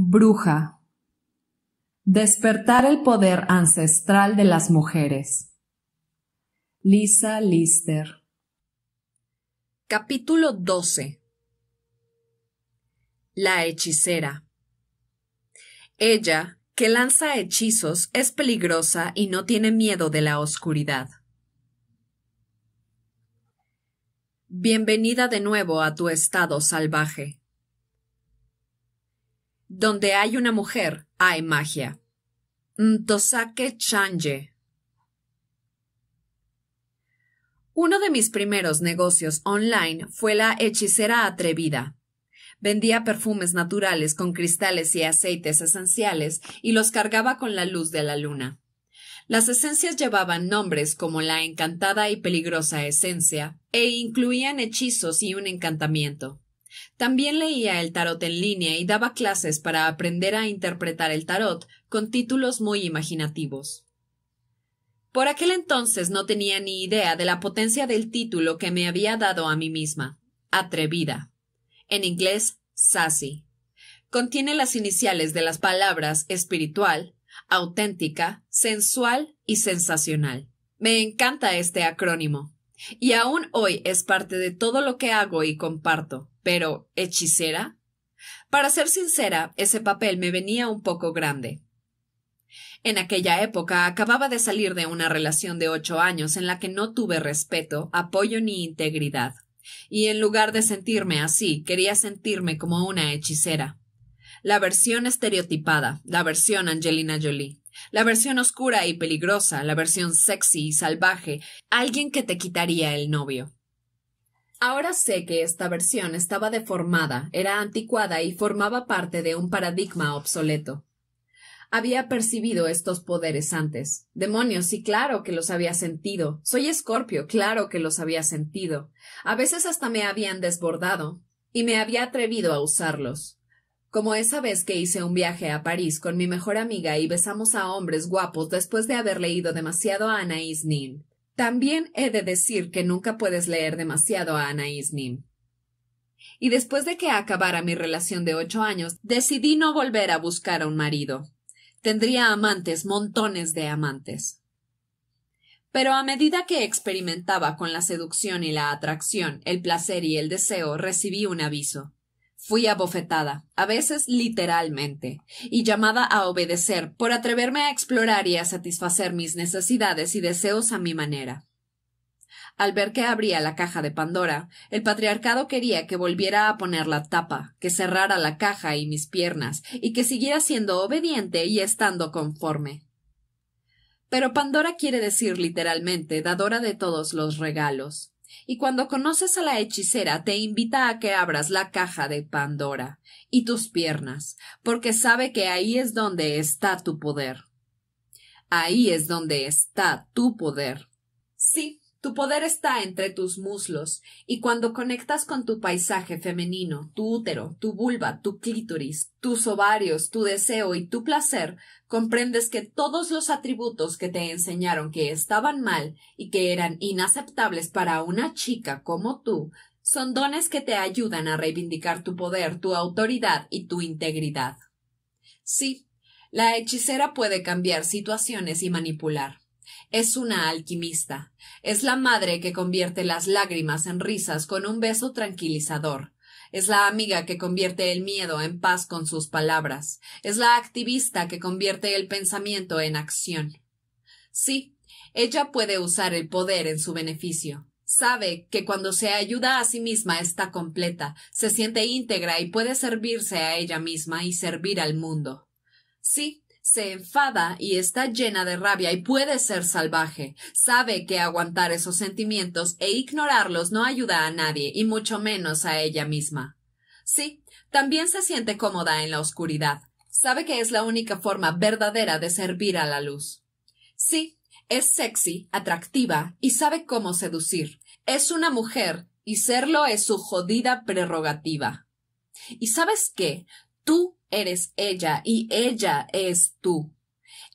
Bruja. Despertar el poder ancestral de las mujeres. Lisa Lister. Capítulo 12. La hechicera. Ella, que lanza hechizos, es peligrosa y no tiene miedo de la oscuridad. Bienvenida de nuevo a tu estado salvaje. Donde hay una mujer, hay magia. Ntosake Change. Uno de mis primeros negocios online fue la hechicera atrevida. Vendía perfumes naturales con cristales y aceites esenciales y los cargaba con la luz de la luna. Las esencias llevaban nombres como la encantada y peligrosa esencia e incluían hechizos y un encantamiento. También leía el tarot en línea y daba clases para aprender a interpretar el tarot con títulos muy imaginativos. Por aquel entonces no tenía ni idea de la potencia del título que me había dado a mí misma. Atrevida. En inglés, sassy. Contiene las iniciales de las palabras espiritual, auténtica, sensual y sensacional. Me encanta este acrónimo. Y aún hoy es parte de todo lo que hago y comparto pero hechicera. Para ser sincera, ese papel me venía un poco grande. En aquella época acababa de salir de una relación de ocho años en la que no tuve respeto, apoyo ni integridad, y en lugar de sentirme así, quería sentirme como una hechicera. La versión estereotipada, la versión Angelina Jolie, la versión oscura y peligrosa, la versión sexy y salvaje, alguien que te quitaría el novio. Ahora sé que esta versión estaba deformada, era anticuada y formaba parte de un paradigma obsoleto. Había percibido estos poderes antes. Demonios, sí, claro que los había sentido. Soy escorpio, claro que los había sentido. A veces hasta me habían desbordado, y me había atrevido a usarlos. Como esa vez que hice un viaje a París con mi mejor amiga y besamos a hombres guapos después de haber leído demasiado a Anaïs también he de decir que nunca puedes leer demasiado a Ana Nin. Y después de que acabara mi relación de ocho años, decidí no volver a buscar a un marido. Tendría amantes, montones de amantes. Pero a medida que experimentaba con la seducción y la atracción, el placer y el deseo, recibí un aviso. Fui abofetada, a veces literalmente, y llamada a obedecer por atreverme a explorar y a satisfacer mis necesidades y deseos a mi manera. Al ver que abría la caja de Pandora, el patriarcado quería que volviera a poner la tapa, que cerrara la caja y mis piernas, y que siguiera siendo obediente y estando conforme. Pero Pandora quiere decir literalmente dadora de todos los regalos y cuando conoces a la hechicera te invita a que abras la caja de Pandora y tus piernas, porque sabe que ahí es donde está tu poder. Ahí es donde está tu poder. Sí, tu poder está entre tus muslos, y cuando conectas con tu paisaje femenino, tu útero, tu vulva, tu clítoris, tus ovarios, tu deseo y tu placer, comprendes que todos los atributos que te enseñaron que estaban mal y que eran inaceptables para una chica como tú, son dones que te ayudan a reivindicar tu poder, tu autoridad y tu integridad. Sí, la hechicera puede cambiar situaciones y manipular es una alquimista. Es la madre que convierte las lágrimas en risas con un beso tranquilizador. Es la amiga que convierte el miedo en paz con sus palabras. Es la activista que convierte el pensamiento en acción. Sí, ella puede usar el poder en su beneficio. Sabe que cuando se ayuda a sí misma está completa, se siente íntegra y puede servirse a ella misma y servir al mundo. Sí, se enfada y está llena de rabia y puede ser salvaje. Sabe que aguantar esos sentimientos e ignorarlos no ayuda a nadie y mucho menos a ella misma. Sí, también se siente cómoda en la oscuridad. Sabe que es la única forma verdadera de servir a la luz. Sí, es sexy, atractiva y sabe cómo seducir. Es una mujer y serlo es su jodida prerrogativa. ¿Y sabes qué? Tú eres ella y ella es tú.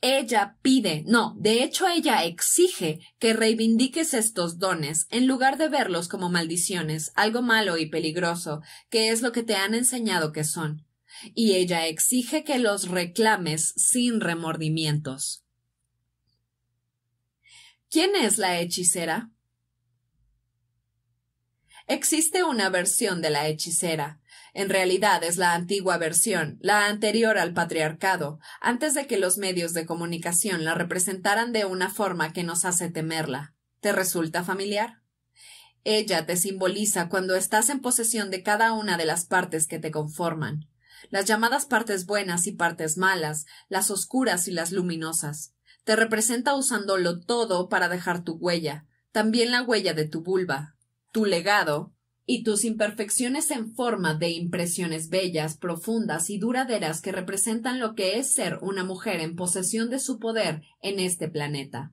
Ella pide, no, de hecho ella exige que reivindiques estos dones en lugar de verlos como maldiciones, algo malo y peligroso, que es lo que te han enseñado que son. Y ella exige que los reclames sin remordimientos. ¿Quién es la hechicera? Existe una versión de la hechicera, en realidad es la antigua versión, la anterior al patriarcado, antes de que los medios de comunicación la representaran de una forma que nos hace temerla. ¿Te resulta familiar? Ella te simboliza cuando estás en posesión de cada una de las partes que te conforman, las llamadas partes buenas y partes malas, las oscuras y las luminosas. Te representa usándolo todo para dejar tu huella, también la huella de tu vulva, tu legado y tus imperfecciones en forma de impresiones bellas, profundas y duraderas que representan lo que es ser una mujer en posesión de su poder en este planeta.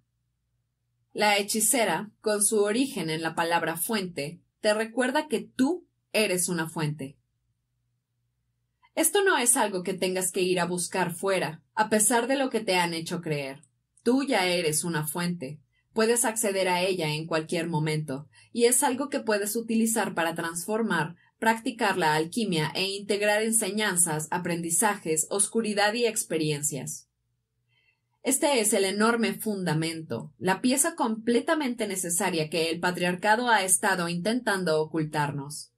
La hechicera, con su origen en la palabra fuente, te recuerda que tú eres una fuente. Esto no es algo que tengas que ir a buscar fuera, a pesar de lo que te han hecho creer. Tú ya eres una fuente. Puedes acceder a ella en cualquier momento, y es algo que puedes utilizar para transformar, practicar la alquimia e integrar enseñanzas, aprendizajes, oscuridad y experiencias. Este es el enorme fundamento, la pieza completamente necesaria que el patriarcado ha estado intentando ocultarnos.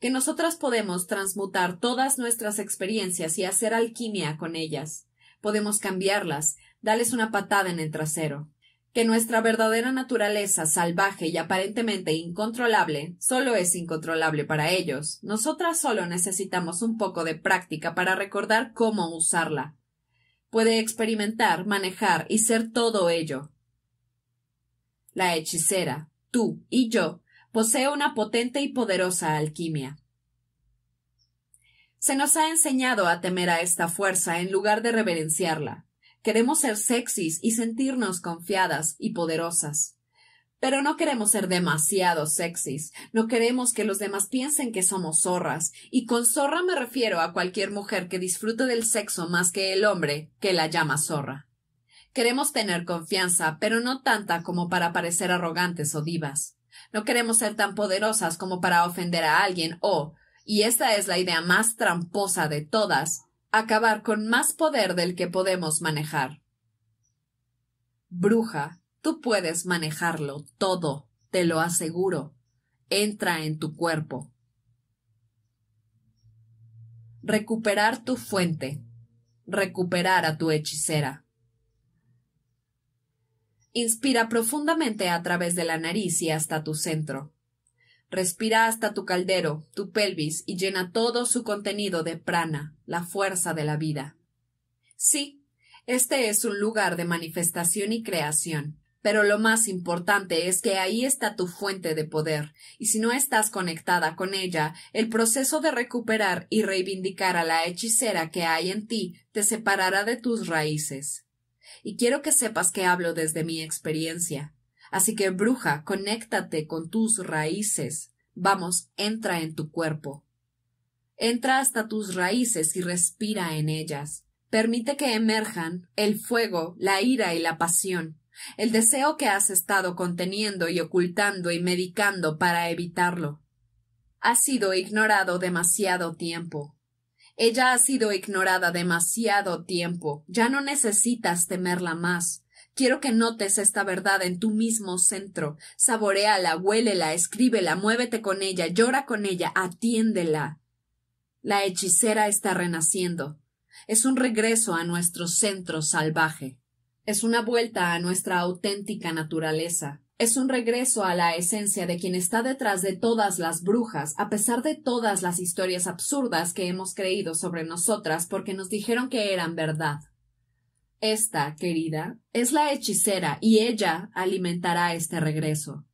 Que nosotras podemos transmutar todas nuestras experiencias y hacer alquimia con ellas. Podemos cambiarlas, darles una patada en el trasero que nuestra verdadera naturaleza salvaje y aparentemente incontrolable solo es incontrolable para ellos. Nosotras solo necesitamos un poco de práctica para recordar cómo usarla. Puede experimentar, manejar y ser todo ello. La hechicera, tú y yo, posee una potente y poderosa alquimia. Se nos ha enseñado a temer a esta fuerza en lugar de reverenciarla. Queremos ser sexys y sentirnos confiadas y poderosas. Pero no queremos ser demasiado sexys, no queremos que los demás piensen que somos zorras, y con zorra me refiero a cualquier mujer que disfrute del sexo más que el hombre que la llama zorra. Queremos tener confianza, pero no tanta como para parecer arrogantes o divas. No queremos ser tan poderosas como para ofender a alguien o, y esta es la idea más tramposa de todas, acabar con más poder del que podemos manejar. Bruja, tú puedes manejarlo todo, te lo aseguro. Entra en tu cuerpo. Recuperar tu fuente. Recuperar a tu hechicera. Inspira profundamente a través de la nariz y hasta tu centro. Respira hasta tu caldero, tu pelvis, y llena todo su contenido de prana, la fuerza de la vida. Sí, este es un lugar de manifestación y creación, pero lo más importante es que ahí está tu fuente de poder, y si no estás conectada con ella, el proceso de recuperar y reivindicar a la hechicera que hay en ti te separará de tus raíces. Y quiero que sepas que hablo desde mi experiencia. Así que, bruja, conéctate con tus raíces. Vamos, entra en tu cuerpo. Entra hasta tus raíces y respira en ellas. Permite que emerjan el fuego, la ira y la pasión, el deseo que has estado conteniendo y ocultando y medicando para evitarlo. Ha sido ignorado demasiado tiempo. Ella ha sido ignorada demasiado tiempo. Ya no necesitas temerla más. Quiero que notes esta verdad en tu mismo centro. Saboreala, huélela, escríbela, muévete con ella, llora con ella, atiéndela. La hechicera está renaciendo. Es un regreso a nuestro centro salvaje. Es una vuelta a nuestra auténtica naturaleza. Es un regreso a la esencia de quien está detrás de todas las brujas, a pesar de todas las historias absurdas que hemos creído sobre nosotras porque nos dijeron que eran verdad. Esta, querida, es la hechicera y ella alimentará este regreso.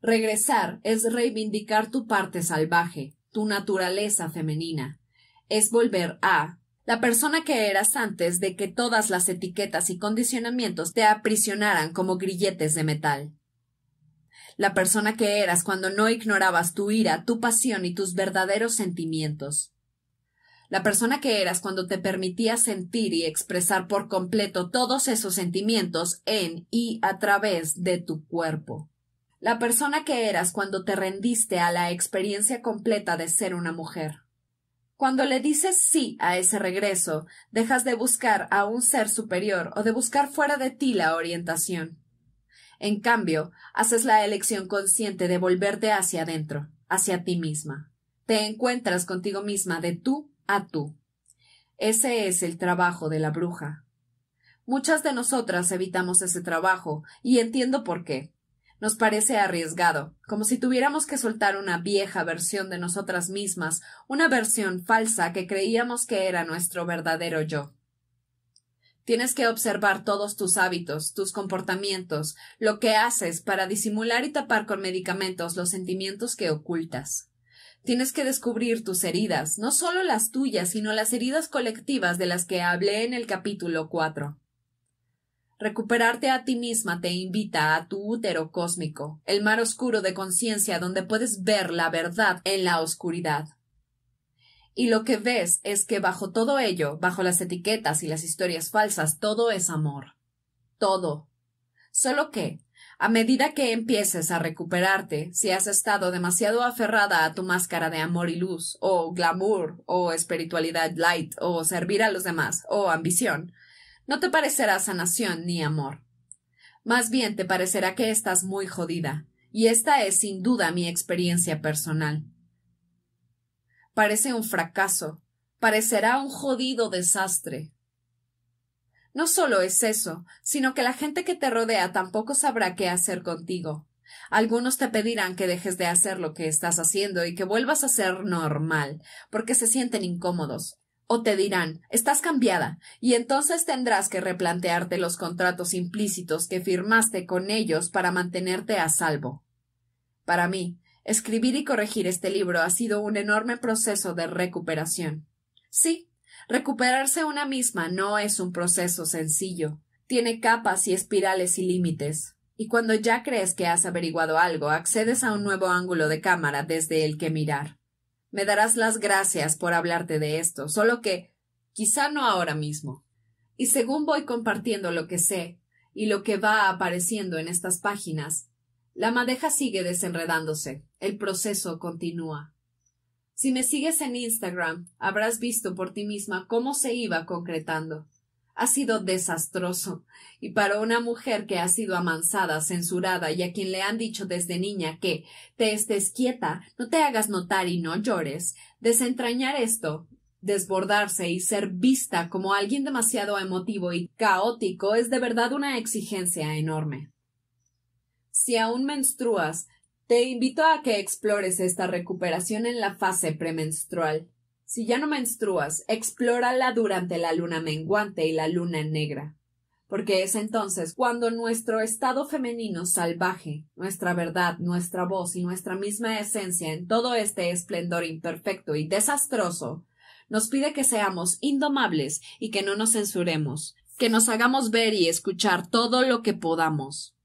Regresar es reivindicar tu parte salvaje, tu naturaleza femenina. Es volver a la persona que eras antes de que todas las etiquetas y condicionamientos te aprisionaran como grilletes de metal. La persona que eras cuando no ignorabas tu ira, tu pasión y tus verdaderos sentimientos la persona que eras cuando te permitías sentir y expresar por completo todos esos sentimientos en y a través de tu cuerpo. La persona que eras cuando te rendiste a la experiencia completa de ser una mujer. Cuando le dices sí a ese regreso, dejas de buscar a un ser superior o de buscar fuera de ti la orientación. En cambio, haces la elección consciente de volverte hacia adentro, hacia ti misma. Te encuentras contigo misma de tú tú. Ese es el trabajo de la bruja. Muchas de nosotras evitamos ese trabajo, y entiendo por qué. Nos parece arriesgado, como si tuviéramos que soltar una vieja versión de nosotras mismas, una versión falsa que creíamos que era nuestro verdadero yo. Tienes que observar todos tus hábitos, tus comportamientos, lo que haces para disimular y tapar con medicamentos los sentimientos que ocultas. Tienes que descubrir tus heridas, no solo las tuyas, sino las heridas colectivas de las que hablé en el capítulo 4. Recuperarte a ti misma te invita a tu útero cósmico, el mar oscuro de conciencia donde puedes ver la verdad en la oscuridad. Y lo que ves es que bajo todo ello, bajo las etiquetas y las historias falsas, todo es amor. Todo. Solo que, a medida que empieces a recuperarte, si has estado demasiado aferrada a tu máscara de amor y luz, o glamour, o espiritualidad light, o servir a los demás, o ambición, no te parecerá sanación ni amor. Más bien te parecerá que estás muy jodida, y esta es sin duda mi experiencia personal. Parece un fracaso, parecerá un jodido desastre, no solo es eso, sino que la gente que te rodea tampoco sabrá qué hacer contigo. Algunos te pedirán que dejes de hacer lo que estás haciendo y que vuelvas a ser normal, porque se sienten incómodos. O te dirán, estás cambiada, y entonces tendrás que replantearte los contratos implícitos que firmaste con ellos para mantenerte a salvo. Para mí, escribir y corregir este libro ha sido un enorme proceso de recuperación. Sí, Recuperarse una misma no es un proceso sencillo. Tiene capas y espirales y límites. Y cuando ya crees que has averiguado algo, accedes a un nuevo ángulo de cámara desde el que mirar. Me darás las gracias por hablarte de esto, solo que quizá no ahora mismo. Y según voy compartiendo lo que sé y lo que va apareciendo en estas páginas, la madeja sigue desenredándose, el proceso continúa. Si me sigues en Instagram, habrás visto por ti misma cómo se iba concretando. Ha sido desastroso, y para una mujer que ha sido amansada, censurada y a quien le han dicho desde niña que te estés quieta, no te hagas notar y no llores, desentrañar esto, desbordarse y ser vista como alguien demasiado emotivo y caótico es de verdad una exigencia enorme. Si aún menstruas, te invito a que explores esta recuperación en la fase premenstrual. Si ya no menstruas, explórala durante la luna menguante y la luna negra, porque es entonces cuando nuestro estado femenino salvaje, nuestra verdad, nuestra voz y nuestra misma esencia en todo este esplendor imperfecto y desastroso, nos pide que seamos indomables y que no nos censuremos, que nos hagamos ver y escuchar todo lo que podamos.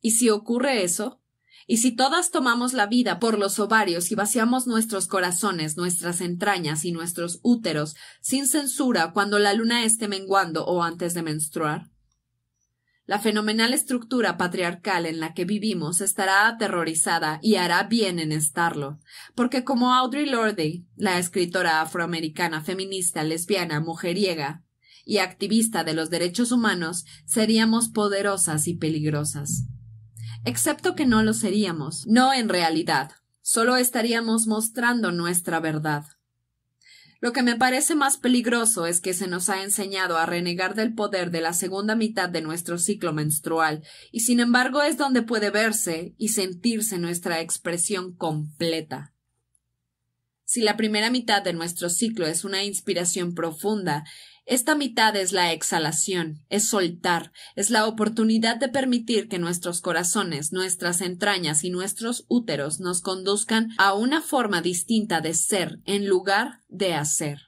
Y si ocurre eso, y si todas tomamos la vida por los ovarios y vaciamos nuestros corazones, nuestras entrañas y nuestros úteros sin censura cuando la luna esté menguando o antes de menstruar, la fenomenal estructura patriarcal en la que vivimos estará aterrorizada y hará bien en estarlo, porque como Audrey Lorde, la escritora afroamericana feminista, lesbiana, mujeriega y activista de los derechos humanos, seríamos poderosas y peligrosas excepto que no lo seríamos, no en realidad, solo estaríamos mostrando nuestra verdad. Lo que me parece más peligroso es que se nos ha enseñado a renegar del poder de la segunda mitad de nuestro ciclo menstrual, y sin embargo es donde puede verse y sentirse nuestra expresión completa. Si la primera mitad de nuestro ciclo es una inspiración profunda, esta mitad es la exhalación, es soltar, es la oportunidad de permitir que nuestros corazones, nuestras entrañas y nuestros úteros nos conduzcan a una forma distinta de ser en lugar de hacer.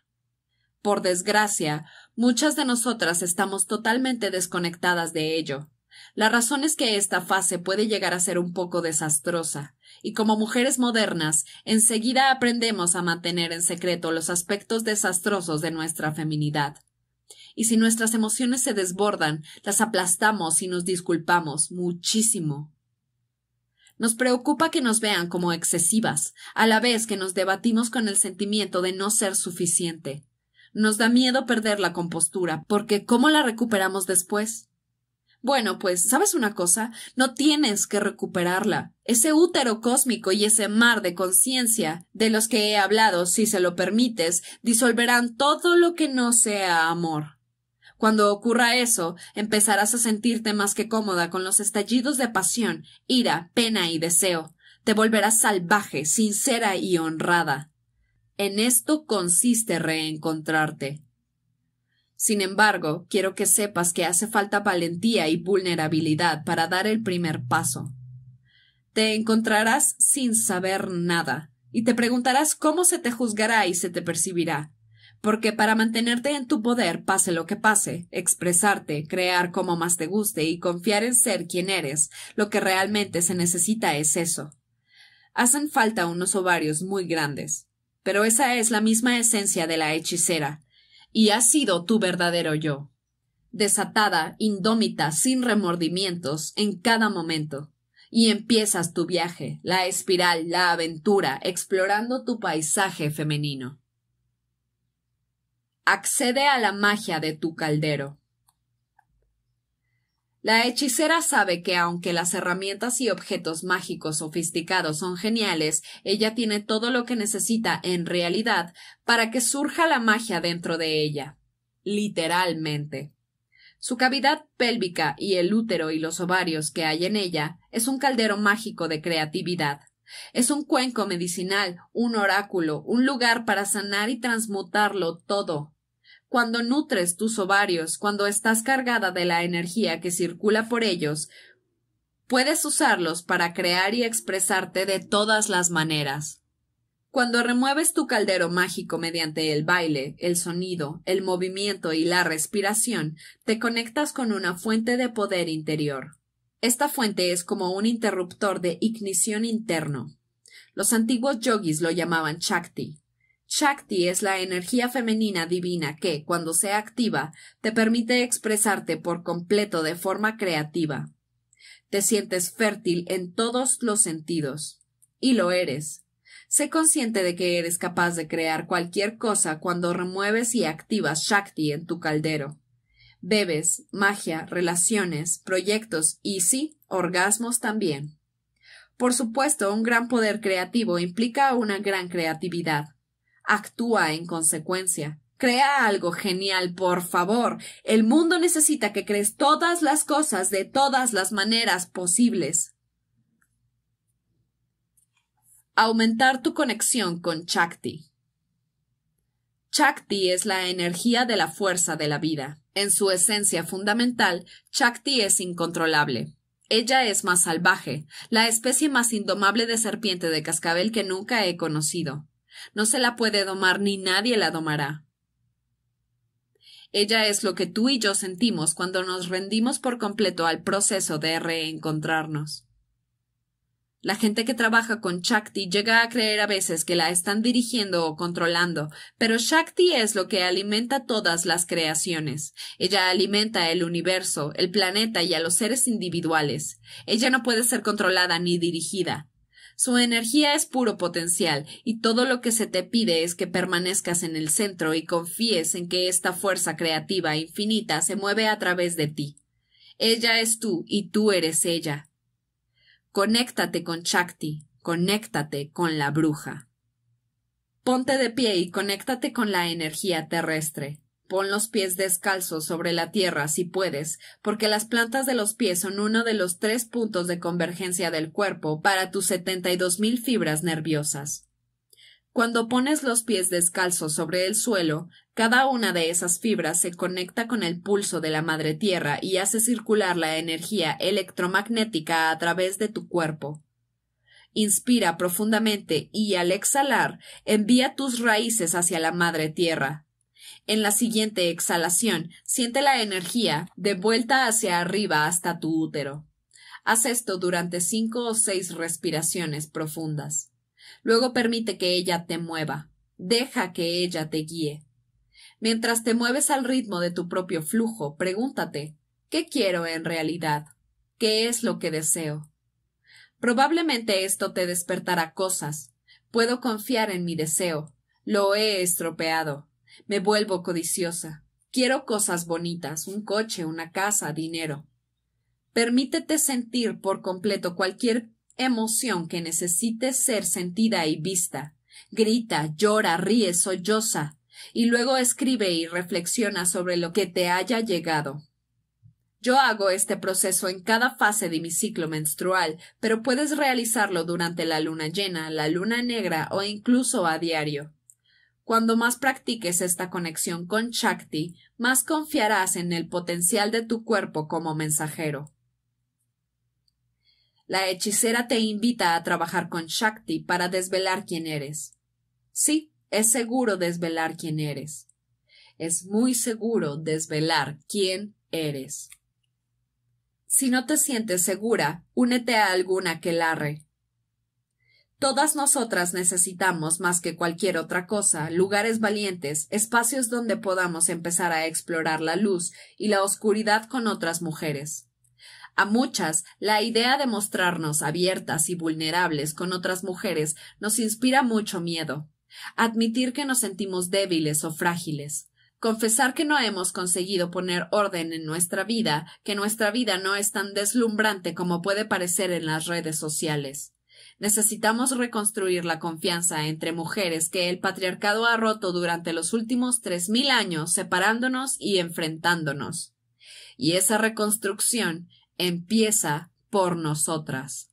Por desgracia, muchas de nosotras estamos totalmente desconectadas de ello. La razón es que esta fase puede llegar a ser un poco desastrosa, y como mujeres modernas, enseguida aprendemos a mantener en secreto los aspectos desastrosos de nuestra feminidad y si nuestras emociones se desbordan, las aplastamos y nos disculpamos muchísimo. Nos preocupa que nos vean como excesivas, a la vez que nos debatimos con el sentimiento de no ser suficiente. Nos da miedo perder la compostura, porque ¿cómo la recuperamos después? Bueno, pues, ¿sabes una cosa? No tienes que recuperarla. Ese útero cósmico y ese mar de conciencia de los que he hablado, si se lo permites, disolverán todo lo que no sea amor. Cuando ocurra eso, empezarás a sentirte más que cómoda con los estallidos de pasión, ira, pena y deseo. Te volverás salvaje, sincera y honrada. En esto consiste reencontrarte. Sin embargo, quiero que sepas que hace falta valentía y vulnerabilidad para dar el primer paso. Te encontrarás sin saber nada, y te preguntarás cómo se te juzgará y se te percibirá porque para mantenerte en tu poder, pase lo que pase, expresarte, crear como más te guste y confiar en ser quien eres, lo que realmente se necesita es eso. Hacen falta unos ovarios muy grandes, pero esa es la misma esencia de la hechicera, y has sido tu verdadero yo. Desatada, indómita, sin remordimientos, en cada momento y empiezas tu viaje, la espiral, la aventura, explorando tu paisaje femenino accede a la magia de tu caldero. La hechicera sabe que aunque las herramientas y objetos mágicos sofisticados son geniales, ella tiene todo lo que necesita en realidad para que surja la magia dentro de ella. Literalmente. Su cavidad pélvica y el útero y los ovarios que hay en ella es un caldero mágico de creatividad. Es un cuenco medicinal, un oráculo, un lugar para sanar y transmutarlo todo, cuando nutres tus ovarios, cuando estás cargada de la energía que circula por ellos, puedes usarlos para crear y expresarte de todas las maneras. Cuando remueves tu caldero mágico mediante el baile, el sonido, el movimiento y la respiración, te conectas con una fuente de poder interior. Esta fuente es como un interruptor de ignición interno. Los antiguos yogis lo llamaban chakti. Shakti es la energía femenina divina que, cuando se activa, te permite expresarte por completo de forma creativa. Te sientes fértil en todos los sentidos. Y lo eres. Sé consciente de que eres capaz de crear cualquier cosa cuando remueves y activas Shakti en tu caldero. Bebes, magia, relaciones, proyectos y sí, orgasmos también. Por supuesto, un gran poder creativo implica una gran creatividad. Actúa en consecuencia. Crea algo genial, por favor. El mundo necesita que crees todas las cosas de todas las maneras posibles. Aumentar tu conexión con Chakti. Chakti es la energía de la fuerza de la vida. En su esencia fundamental, Chakti es incontrolable. Ella es más salvaje, la especie más indomable de serpiente de cascabel que nunca he conocido. No se la puede domar ni nadie la domará. Ella es lo que tú y yo sentimos cuando nos rendimos por completo al proceso de reencontrarnos. La gente que trabaja con Shakti llega a creer a veces que la están dirigiendo o controlando, pero Shakti es lo que alimenta todas las creaciones. Ella alimenta el universo, el planeta y a los seres individuales. Ella no puede ser controlada ni dirigida. Su energía es puro potencial, y todo lo que se te pide es que permanezcas en el centro y confíes en que esta fuerza creativa infinita se mueve a través de ti. Ella es tú y tú eres ella. Conéctate con Shakti, conéctate con la bruja. Ponte de pie y conéctate con la energía terrestre. Pon los pies descalzos sobre la tierra si puedes, porque las plantas de los pies son uno de los tres puntos de convergencia del cuerpo para tus setenta y dos mil fibras nerviosas. Cuando pones los pies descalzos sobre el suelo, cada una de esas fibras se conecta con el pulso de la madre tierra y hace circular la energía electromagnética a través de tu cuerpo. Inspira profundamente y al exhalar envía tus raíces hacia la madre tierra. En la siguiente exhalación, siente la energía de vuelta hacia arriba hasta tu útero. Haz esto durante cinco o seis respiraciones profundas. Luego permite que ella te mueva. Deja que ella te guíe. Mientras te mueves al ritmo de tu propio flujo, pregúntate ¿Qué quiero en realidad? ¿Qué es lo que deseo? Probablemente esto te despertará cosas. Puedo confiar en mi deseo. Lo he estropeado. Me vuelvo codiciosa. Quiero cosas bonitas, un coche, una casa, dinero. Permítete sentir por completo cualquier emoción que necesites ser sentida y vista. Grita, llora, ríe, solloza, y luego escribe y reflexiona sobre lo que te haya llegado. Yo hago este proceso en cada fase de mi ciclo menstrual, pero puedes realizarlo durante la luna llena, la luna negra o incluso a diario. Cuando más practiques esta conexión con Shakti, más confiarás en el potencial de tu cuerpo como mensajero. La hechicera te invita a trabajar con Shakti para desvelar quién eres. Sí, es seguro desvelar quién eres. Es muy seguro desvelar quién eres. Si no te sientes segura, únete a alguna que larre. Todas nosotras necesitamos, más que cualquier otra cosa, lugares valientes, espacios donde podamos empezar a explorar la luz y la oscuridad con otras mujeres. A muchas, la idea de mostrarnos abiertas y vulnerables con otras mujeres nos inspira mucho miedo. Admitir que nos sentimos débiles o frágiles. Confesar que no hemos conseguido poner orden en nuestra vida, que nuestra vida no es tan deslumbrante como puede parecer en las redes sociales. Necesitamos reconstruir la confianza entre mujeres que el patriarcado ha roto durante los últimos tres mil años, separándonos y enfrentándonos. Y esa reconstrucción empieza por nosotras.